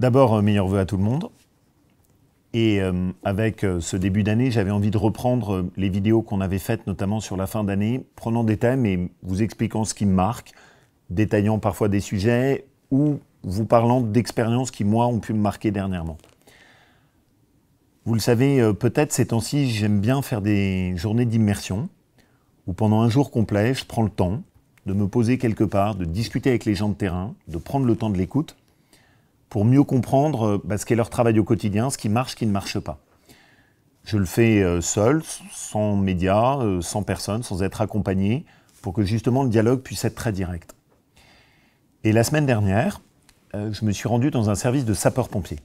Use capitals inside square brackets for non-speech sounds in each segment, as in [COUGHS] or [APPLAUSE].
D'abord, meilleurs vœux à tout le monde. Et euh, avec euh, ce début d'année, j'avais envie de reprendre euh, les vidéos qu'on avait faites, notamment sur la fin d'année, prenant des thèmes et vous expliquant ce qui me marque, détaillant parfois des sujets ou vous parlant d'expériences qui, moi, ont pu me marquer dernièrement. Vous le savez peut-être, ces temps-ci, j'aime bien faire des journées d'immersion, où pendant un jour complet, je prends le temps de me poser quelque part, de discuter avec les gens de terrain, de prendre le temps de l'écoute, pour mieux comprendre euh, bah, ce qu'est leur travail au quotidien, ce qui marche, ce qui ne marche pas. Je le fais euh, seul, sans médias, euh, sans personne, sans être accompagné, pour que justement le dialogue puisse être très direct. Et la semaine dernière, je me suis rendu dans un service de sapeurs-pompiers.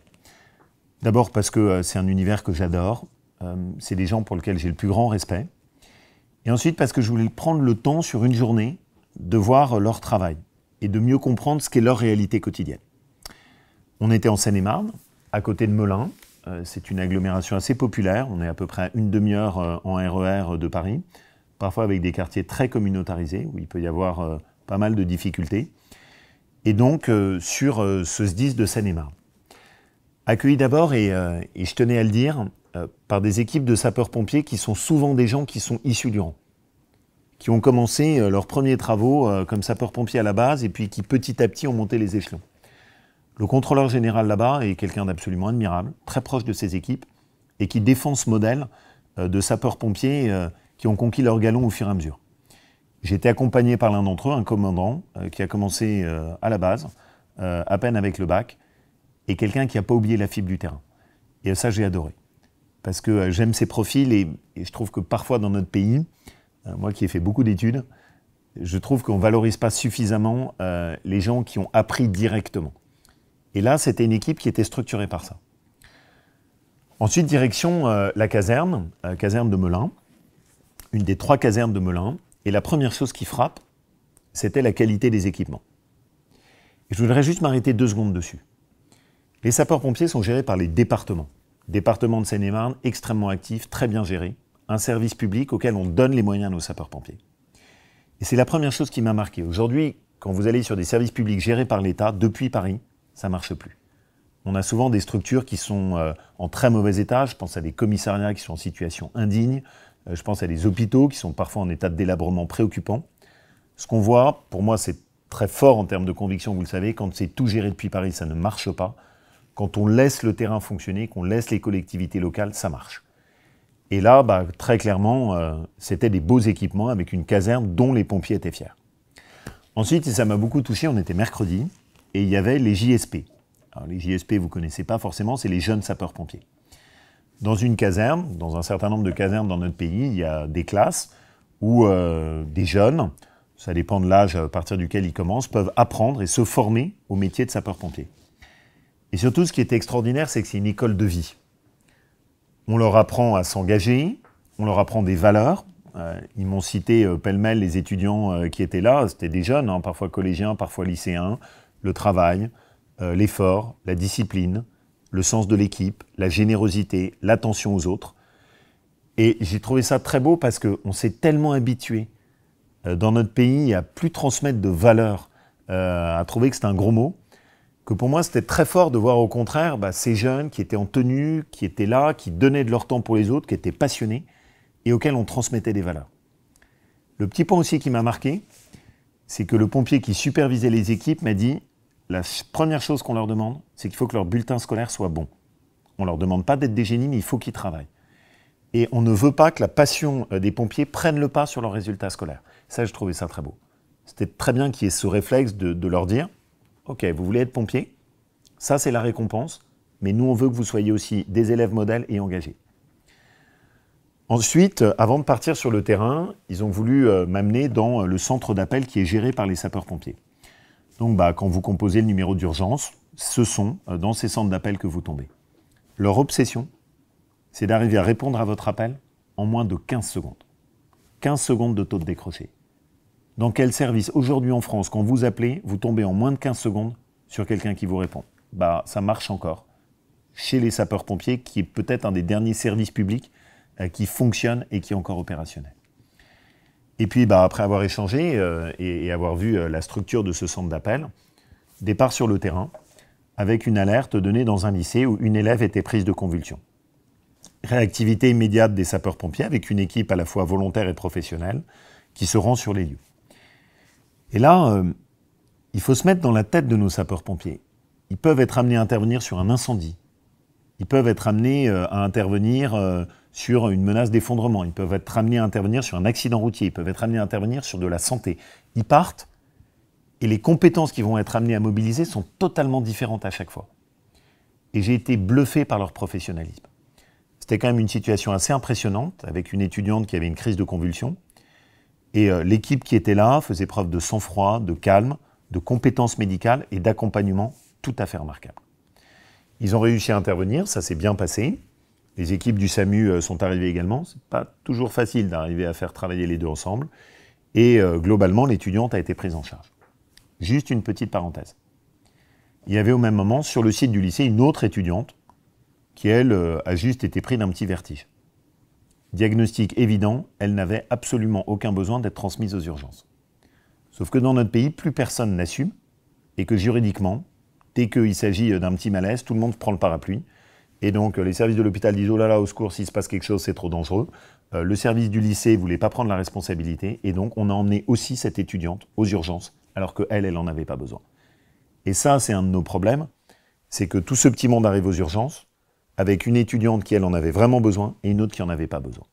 D'abord parce que c'est un univers que j'adore, c'est des gens pour lesquels j'ai le plus grand respect. Et ensuite parce que je voulais prendre le temps sur une journée de voir leur travail et de mieux comprendre ce qu'est leur réalité quotidienne. On était en Seine-et-Marne, à côté de Melun. Euh, c'est une agglomération assez populaire. On est à peu près à une demi-heure euh, en RER e euh, de Paris, parfois avec des quartiers très communautarisés où il peut y avoir pas mal de difficultés. Et donc, sur ce SDIS de Seine-et-Marne. Accueilli d'abord, et, et, je tenais à le dire, par des équipes de sapeurs-pompiers qui sont souvent des gens qui sont issus du rang qui ont commencé leurs premiers travaux comme sapeurs-pompiers à la base et puis qui petit à petit ont monté les échelons. Le contrôleur général là-bas est quelqu'un d'absolument admirable, très proche de ses équipes, et qui défend ce modèle euh, de sapeurs-pompiers euh, qui ont conquis leur galon au fur et à mesure. J'ai été accompagné par l'un d'entre eux, un commandant, euh, qui a commencé à la base, à peine avec le bac, et quelqu'un qui n'a pas oublié la fibre du terrain. Et ça, j'ai adoré. Parce que j'aime ces profils, et, je trouve que parfois dans notre pays, moi qui ai fait beaucoup d'études, je trouve qu'on ne valorise pas suffisamment les gens qui ont appris directement. Et là, c'était une équipe qui était structurée par ça. Ensuite, direction euh, la caserne, euh, caserne de Melun, une des trois casernes de Melun. Et la première chose qui frappe, c'était la qualité des équipements. je voudrais juste m'arrêter deux secondes dessus. Les sapeurs-pompiers sont gérés par les départements. Département de Seine-et-Marne, extrêmement actif, très bien géré. Un service public auquel on donne les moyens à nos sapeurs-pompiers. Et c'est la première chose qui m'a marqué. Aujourd'hui, quand vous allez sur des services publics gérés par l'État, depuis Paris, ça marche plus. On a souvent des structures qui sont euh, en très mauvais état. Je pense à des commissariats qui sont en situation indigne. Euh, je pense à des hôpitaux qui sont parfois en état de délabrement préoccupant. Ce qu'on voit, pour moi, c'est très fort en termes de conviction, vous le savez, quand c'est tout géré depuis Paris, ça ne marche pas. Quand on laisse le terrain fonctionner, qu'on laisse les collectivités locales, ça marche. Et là, bah, très clairement, euh, c'était des beaux équipements avec une caserne dont les pompiers étaient fiers. Ensuite, et ça m'a beaucoup touché, on était mercredi, et il y avait les JSP. les JSP, vous ne connaissez pas forcément, c'est les jeunes sapeurs-pompiers. Dans une caserne, dans un certain nombre de casernes dans notre pays, il y a des classes où euh, des jeunes, ça dépend de l'âge à partir duquel ils commencent, peuvent apprendre et se former au métier de sapeur-pompier. Et surtout, ce qui était extraordinaire, c'est que c'est une école de vie. On leur apprend à s'engager, on leur apprend des valeurs. Euh, ils m'ont cité euh, pêle-mêle les étudiants qui étaient là, c'était des jeunes, hein, parfois collégiens, parfois lycéens, le travail, euh, l'effort, la discipline, le sens de l'équipe, la générosité, l'attention aux autres. Et j'ai trouvé ça très beau parce qu'on s'est tellement habitué euh, dans notre pays à plus transmettre de valeurs, euh, à trouver que c'est un gros mot, que pour moi c'était très fort de voir au contraire bah, ces jeunes qui étaient en tenue, qui étaient là, qui donnaient de leur temps pour les autres, qui étaient passionnés et auxquels on transmettait des valeurs. Le petit point aussi qui m'a marqué, c'est que le pompier qui supervisait les équipes m'a dit la première chose qu'on leur demande, c'est qu'il faut que leur bulletin scolaire soit bon. On ne leur demande pas d'être des génies, mais il faut qu'ils travaillent. Et on ne veut pas que la passion euh, des pompiers prenne le pas sur leurs résultats scolaires. Ça, je trouvais ça très beau. C'était très bien qu'il y ait ce réflexe de, de, leur dire, OK, vous voulez être pompier, ça c'est la récompense, mais nous on veut que vous soyez aussi des élèves modèles et engagés. Ensuite, euh, avant de partir sur le terrain, ils ont voulu euh, m'amener dans le centre d'appel qui est géré par les sapeurs-pompiers. Donc, bah, quand vous composez le numéro d'urgence, ce sont euh, dans ces centres d'appel que vous tombez. Leur obsession, c'est d'arriver à répondre à votre appel en moins de 15 secondes. 15 secondes de taux de décroché. Dans quel service aujourd'hui en France, quand vous appelez, vous tombez en moins de 15 secondes sur quelqu'un qui vous répond Bah, ça marche encore. Chez les sapeurs-pompiers, qui est peut-être un des derniers services publics euh, qui fonctionne et qui est encore opérationnel. Et puis, bah, après avoir échangé euh, et, avoir vu euh, la structure de ce centre d'appel, départ sur le terrain avec une alerte donnée dans un lycée où une élève était prise de convulsion. Réactivité immédiate des sapeurs-pompiers avec une équipe à la fois volontaire et professionnelle qui se rend sur les lieux. Et là, euh, il faut se mettre dans la tête de nos sapeurs-pompiers. Ils peuvent être amenés à intervenir sur un incendie, ils peuvent être amenés euh, à intervenir euh, sur une menace d'effondrement, ils peuvent être amenés à intervenir sur un accident routier, ils peuvent être amenés à intervenir sur de la santé. Ils partent et les compétences qui vont être amenées à mobiliser sont totalement différentes à chaque fois. Et j'ai été bluffé par leur professionnalisme. C'était quand même une situation assez impressionnante avec une étudiante qui avait une crise de convulsion. Et euh, l'équipe qui était là faisait preuve de sang-froid, de calme, de compétences médicales et d'accompagnement tout à fait remarquable. Ils ont réussi à intervenir, ça s'est bien passé. Les équipes du SAMU euh, sont arrivées également. C'est pas toujours facile d'arriver à faire travailler les deux ensemble. Et euh, globalement, l'étudiante a été prise en charge. Juste une petite parenthèse. Il y avait au même moment, sur le site du lycée, une autre étudiante qui, elle, euh, a juste été prise d'un petit vertige. Diagnostic évident, elle n'avait absolument aucun besoin d'être transmise aux urgences. Sauf que dans notre pays, plus personne n'assume et que juridiquement, Dès qu'il s'agit d'un petit malaise, tout le monde prend le parapluie. Et donc, euh, les services de l'hôpital disent Oh là là, au secours, s'il se passe quelque chose, c'est trop dangereux. Euh, le service du lycée ne voulait pas prendre la responsabilité. Et donc, on a emmené aussi cette étudiante aux urgences, alors qu'elle, elle n'en avait pas besoin. Et ça, c'est un de nos problèmes c'est que tout ce petit monde arrive aux urgences avec une étudiante qui, elle, en avait vraiment besoin et une autre qui n'en avait pas besoin.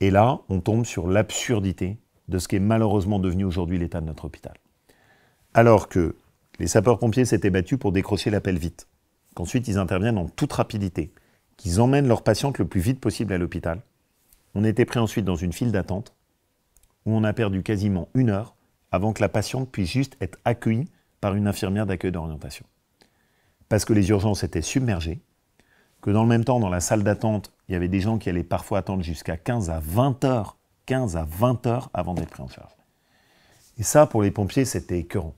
Et là, on tombe sur l'absurdité de ce qui est malheureusement devenu aujourd'hui l'état de notre hôpital. Alors que les sapeurs-pompiers s'étaient battus pour décrocher l'appel vite, qu'ensuite ils interviennent en toute rapidité, qu'ils emmènent leur patiente le plus vite possible à l'hôpital. On était pris ensuite dans une file d'attente, où on a perdu quasiment une heure avant que la patiente puisse juste être accueillie par une infirmière d'accueil d'orientation. Parce que les urgences étaient submergées, que dans le même temps, dans la salle d'attente, il y avait des gens qui allaient parfois attendre jusqu'à 15 à 20 heures, 15 à 20 heures avant d'être pris en charge. Et ça, pour les pompiers, c'était écœurant.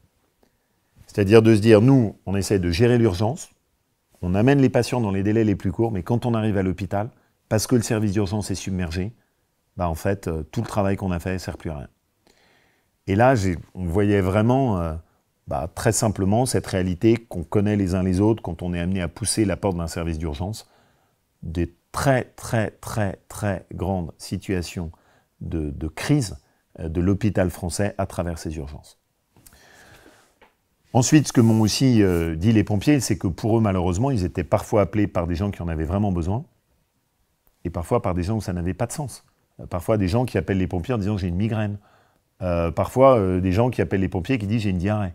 C'est-à-dire de se dire, nous, on essaie de gérer l'urgence, on amène les patients dans les délais les plus courts, mais quand on arrive à l'hôpital, parce que le service d'urgence est submergé, bah, en fait, euh, tout le travail qu'on a fait ne sert plus à rien. Et là, on voyait vraiment, euh, bah, très simplement, cette réalité qu'on connaît les uns les autres quand on est amené à pousser la porte d'un service d'urgence, des très, très, très, très grandes situations de, de crise euh, de l'hôpital français à travers ces urgences. Ensuite, ce que m'ont aussi euh, dit les pompiers, c'est que pour eux, malheureusement, ils étaient parfois appelés par des gens qui en avaient vraiment besoin, et parfois par des gens où ça n'avait pas de sens. Euh, parfois, des gens qui appellent les pompiers en disant j'ai une migraine. Euh, parfois, des gens qui appellent les pompiers qui disent j'ai une diarrhée.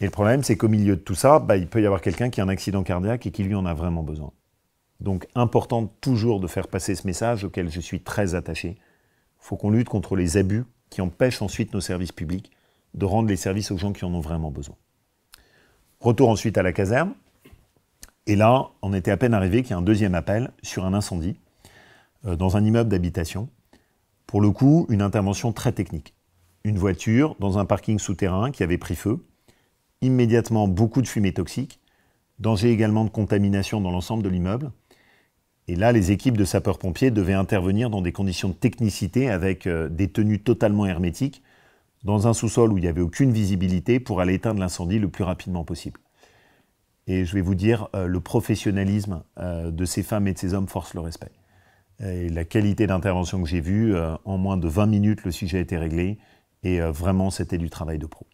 Et le problème, c'est qu'au milieu de tout ça, bah, il peut y avoir quelqu'un qui a un accident cardiaque et qui lui en a vraiment besoin. Donc, important toujours de faire passer ce message auquel je suis très attaché. Il faut qu'on lutte contre les abus qui empêchent ensuite nos services publics de rendre les services aux gens qui en ont vraiment besoin. Retour ensuite à la caserne. Et là, on était à peine arrivé qu'il y a un deuxième appel sur un incendie euh, dans un immeuble d'habitation. Pour le coup, une intervention très technique. Une voiture dans un parking souterrain qui avait pris feu. Immédiatement, beaucoup de fumée toxique. Danger également de contamination dans l'ensemble de l'immeuble. Et là, les équipes de sapeurs-pompiers devaient intervenir dans des conditions de technicité avec euh, des tenues totalement hermétiques dans un sous-sol où il n'y avait aucune visibilité pour aller éteindre l'incendie le plus rapidement possible. Et je vais vous dire, euh, le professionnalisme euh, de ces femmes et de ces hommes force le respect. Et la qualité d'intervention que j'ai vue, euh, en moins de 20 minutes, le sujet a été réglé. Et vraiment, c'était du travail de pro.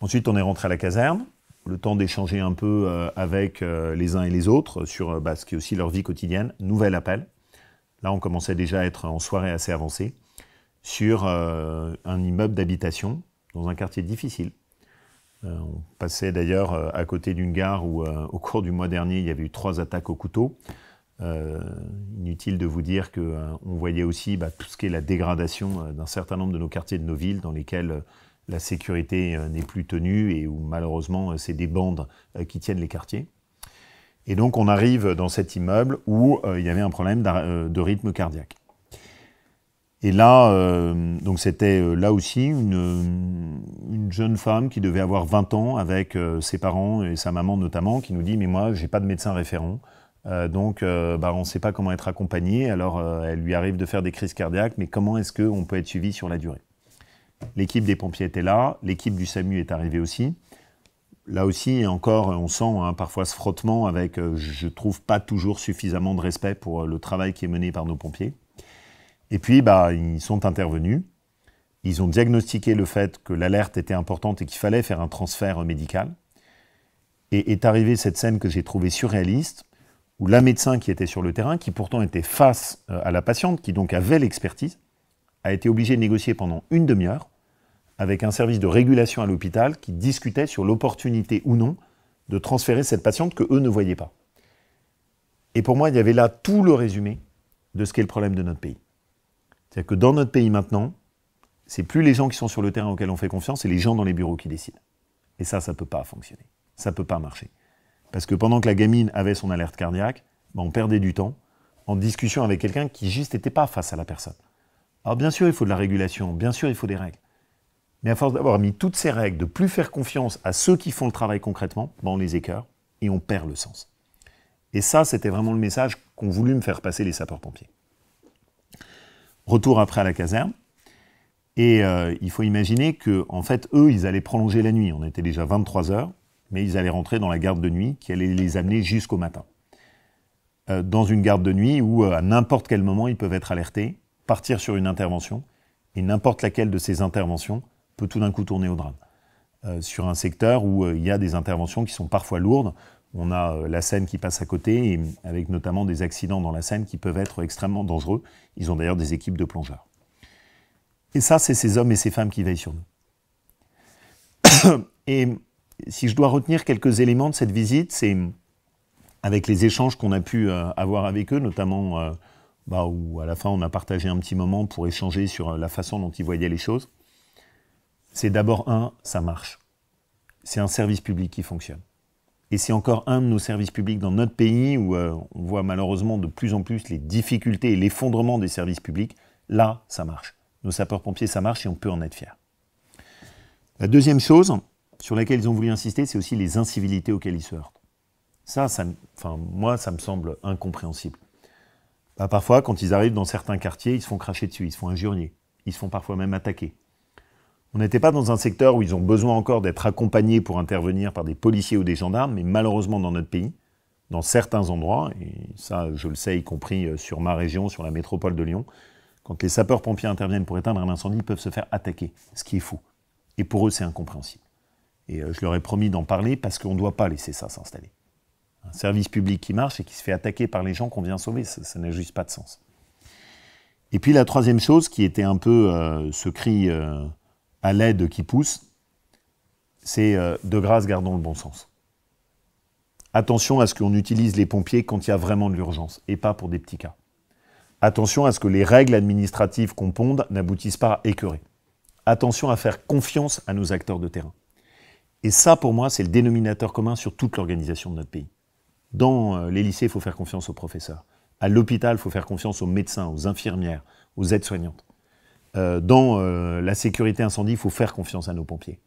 Ensuite, on est rentré à la caserne. Le temps d'échanger un peu avec les uns et les autres sur bah, ce qui est aussi leur vie quotidienne. Nouvel appel. Là, on commençait déjà à être en soirée assez avancée sur euh, un immeuble d'habitation dans un quartier difficile. Euh, on passait d'ailleurs euh, à côté d'une gare où, au cours du mois dernier, il y avait eu trois attaques au couteau. inutile de vous dire qu'on voyait aussi bah, tout ce qui est la dégradation d'un certain nombre de nos quartiers, de nos villes, dans lesquels la sécurité n'est plus tenue et où malheureusement c'est des bandes qui tiennent les quartiers. Et donc on arrive dans cet immeuble où il y avait un problème de rythme cardiaque. Et là, euh, donc c'était euh, là aussi une, jeune femme qui devait avoir 20 ans avec euh, ses parents et sa maman notamment, qui nous dit Mais moi, je n'ai pas de médecin référent, donc bah, on ne sait pas comment être accompagné. Alors elle lui arrive de faire des crises cardiaques, mais comment est-ce qu'on peut être suivi sur la durée L'équipe des pompiers était là, l'équipe du SAMU est arrivée aussi. Là aussi, encore, on sent hein, parfois ce frottement avec je trouve pas toujours suffisamment de respect pour le travail qui est mené par nos pompiers. Et puis, bah, ils sont intervenus. Ils ont diagnostiqué le fait que l'alerte était importante et qu'il fallait faire un transfert médical. Et est arrivée cette scène que j'ai trouvée surréaliste, où la médecin qui était sur le terrain, qui pourtant était face euh, à la patiente, qui donc avait l'expertise, a été obligée de négocier pendant une demi-heure avec un service de régulation à l'hôpital qui discutait sur l'opportunité ou non de transférer cette patiente que eux ne voyaient pas. Et pour moi, il y avait là tout le résumé de ce qu'est le problème de notre pays. C'est-à-dire que dans notre pays maintenant, c'est plus les gens qui sont sur le terrain auxquels on fait confiance, c'est les gens dans les bureaux qui décident. Et ça, ça ne peut pas fonctionner. Ça ne peut pas marcher. Parce que pendant que la gamine avait son alerte cardiaque, ben, on perdait du temps en discussion avec quelqu'un qui juste n'était pas face à la personne. Alors bien sûr, il faut de la régulation, bien sûr, il faut des règles. Mais à force d'avoir mis toutes ces règles, de plus faire confiance à ceux qui font le travail concrètement, ben, on les écœure et on perd le sens. Et ça, c'était vraiment le message qu'ont voulu me faire passer les sapeurs-pompiers. Retour après à la caserne. Et euh, il faut imaginer que, en fait, eux, ils allaient prolonger la nuit. On était déjà 23 heures, mais ils allaient rentrer dans la garde de nuit qui allait les amener jusqu'au matin. Euh, dans une garde de nuit où, euh, à n'importe quel moment, ils peuvent être alertés, partir sur une intervention, et n'importe laquelle de ces interventions peut tout d'un coup tourner au drame. sur un secteur où il y a des interventions qui sont parfois lourdes, on a euh, la Seine qui passe à côté, avec notamment des accidents dans la Seine qui peuvent être extrêmement dangereux. Ils ont d'ailleurs des équipes de plongeurs. Et ça, c'est ces hommes et ces femmes qui veillent sur nous. [COUGHS] et si je dois retenir quelques éléments de cette visite, c'est avec les échanges qu'on a pu euh, avoir avec eux, notamment euh, bah, où à la fin on a partagé un petit moment pour échanger sur la façon dont ils voyaient les choses. C'est d'abord un, ça marche. C'est un service public qui fonctionne. Et c'est encore un de nos services publics dans notre pays où euh, on voit malheureusement de plus en plus les difficultés et l'effondrement des services publics. Là, ça marche. Nos sapeurs-pompiers, ça marche et on peut en être fiers. La deuxième chose sur laquelle ils ont voulu insister, c'est aussi les incivilités auxquelles ils se heurtent. Ça, enfin, moi, ça me semble incompréhensible. Bah, parfois, quand ils arrivent dans certains quartiers, ils se font cracher dessus, ils se font injurier, ils se font parfois même attaquer. On n'était pas dans un secteur où ils ont besoin encore d'être accompagnés pour intervenir par des policiers ou des gendarmes, mais malheureusement dans notre pays, dans certains endroits, et ça je le sais, y compris euh, sur ma région, sur la métropole de Lyon, quand les sapeurs-pompiers interviennent pour éteindre un incendie, ils peuvent se faire attaquer, ce qui est fou. Et pour eux, c'est incompréhensible. Et euh, je leur ai promis d'en parler parce qu'on ne doit pas laisser ça s'installer. Un service public qui marche et qui se fait attaquer par les gens qu'on vient sauver, ça, n'a juste pas de sens. Et puis la troisième chose qui était un peu euh, ce cri à l'aide qui pousse, c'est euh, de grâce, gardons le bon sens. Attention à ce qu'on utilise les pompiers quand il y a vraiment de l'urgence et pas pour des petits cas. Attention à ce que les règles administratives qu'on pondent n'aboutissent pas à écœurer. Attention à faire confiance à nos acteurs de terrain. Et ça, pour moi, c'est le dénominateur commun sur toute l'organisation de notre pays. Dans euh, les lycées, il faut faire confiance aux professeurs. À l'hôpital, il faut faire confiance aux médecins, aux infirmières, aux aides-soignantes. Euh, dans euh, la sécurité incendie, il faut faire confiance à nos pompiers.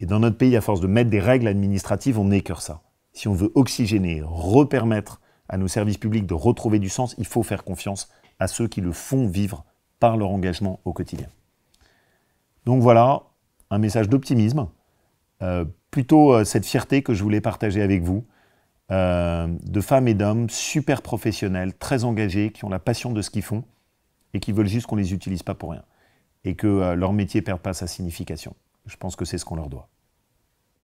Et dans notre pays, à force de mettre des règles administratives, on que ça. Si on veut oxygéner, repermettre à nos services publics de retrouver du sens, il faut faire confiance à ceux qui le font vivre par leur engagement au quotidien. Donc voilà, un message d'optimisme, euh, plutôt cette fierté que je voulais partager avec vous, de femmes et d'hommes super professionnels, très engagés, qui ont la passion de ce qu'ils font et qui veulent juste qu'on les utilise pas pour rien et que euh, leur métier perde pas sa signification. Je pense que c'est ce qu'on leur doit.